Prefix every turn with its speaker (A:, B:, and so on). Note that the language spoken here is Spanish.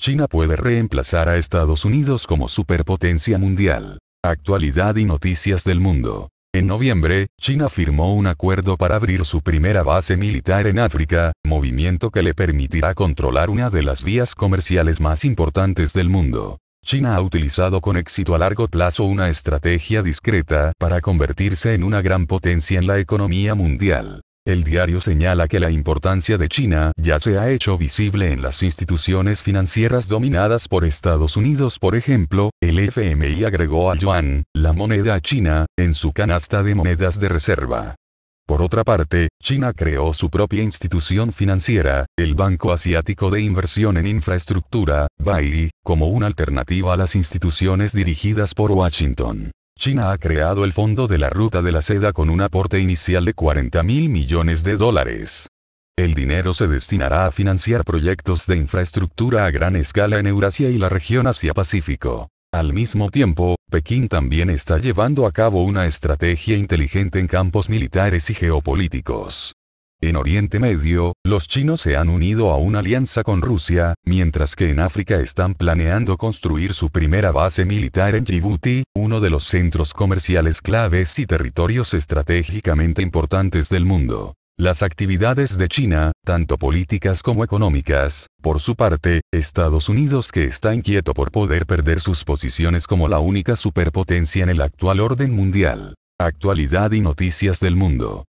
A: China puede reemplazar a Estados Unidos como superpotencia mundial. Actualidad y noticias del mundo. En noviembre, China firmó un acuerdo para abrir su primera base militar en África, movimiento que le permitirá controlar una de las vías comerciales más importantes del mundo. China ha utilizado con éxito a largo plazo una estrategia discreta para convertirse en una gran potencia en la economía mundial. El diario señala que la importancia de China ya se ha hecho visible en las instituciones financieras dominadas por Estados Unidos. Por ejemplo, el FMI agregó al yuan, la moneda china, en su canasta de monedas de reserva. Por otra parte, China creó su propia institución financiera, el Banco Asiático de Inversión en Infraestructura, BAI, como una alternativa a las instituciones dirigidas por Washington. China ha creado el fondo de la ruta de la seda con un aporte inicial de 40 mil millones de dólares. El dinero se destinará a financiar proyectos de infraestructura a gran escala en Eurasia y la región Asia-Pacífico. Al mismo tiempo, Pekín también está llevando a cabo una estrategia inteligente en campos militares y geopolíticos. En Oriente Medio, los chinos se han unido a una alianza con Rusia, mientras que en África están planeando construir su primera base militar en Djibouti, uno de los centros comerciales claves y territorios estratégicamente importantes del mundo. Las actividades de China, tanto políticas como económicas, por su parte, Estados Unidos que está inquieto por poder perder sus posiciones como la única superpotencia en el actual orden mundial. Actualidad y noticias del mundo.